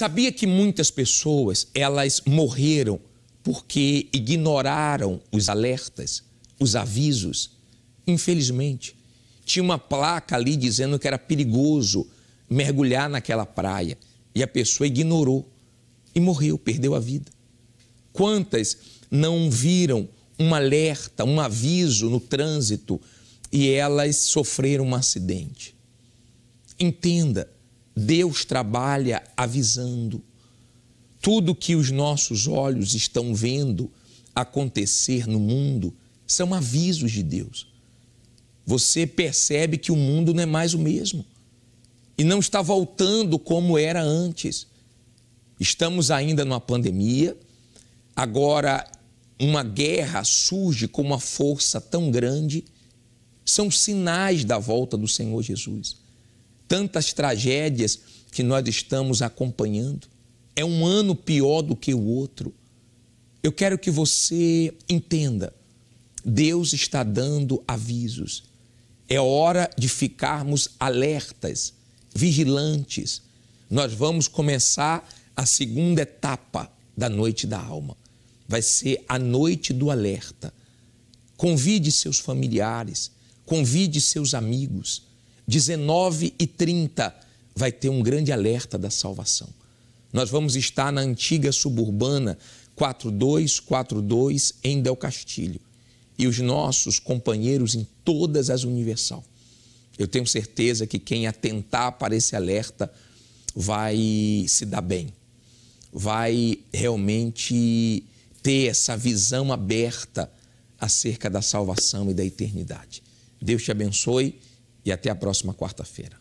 Sabia que muitas pessoas, elas morreram porque ignoraram os alertas, os avisos. Infelizmente, tinha uma placa ali dizendo que era perigoso mergulhar naquela praia e a pessoa ignorou e morreu, perdeu a vida. Quantas não viram um alerta, um aviso no trânsito e elas sofreram um acidente? Entenda, Deus trabalha avisando. Tudo que os nossos olhos estão vendo acontecer no mundo são avisos de Deus. Você percebe que o mundo não é mais o mesmo e não está voltando como era antes. Estamos ainda numa pandemia, agora uma guerra surge com uma força tão grande. São sinais da volta do Senhor Jesus tantas tragédias que nós estamos acompanhando. É um ano pior do que o outro. Eu quero que você entenda: Deus está dando avisos. É hora de ficarmos alertas, vigilantes. Nós vamos começar a segunda etapa da noite da alma. Vai ser a noite do alerta. Convide seus familiares, convide seus amigos 19 e 30, vai ter um grande alerta da salvação. Nós vamos estar na antiga suburbana 4242 em Del Castilho e os nossos companheiros em todas as Universal. Eu tenho certeza que quem atentar para esse alerta vai se dar bem, vai realmente ter essa visão aberta acerca da salvação e da eternidade. Deus te abençoe e até a próxima quarta-feira.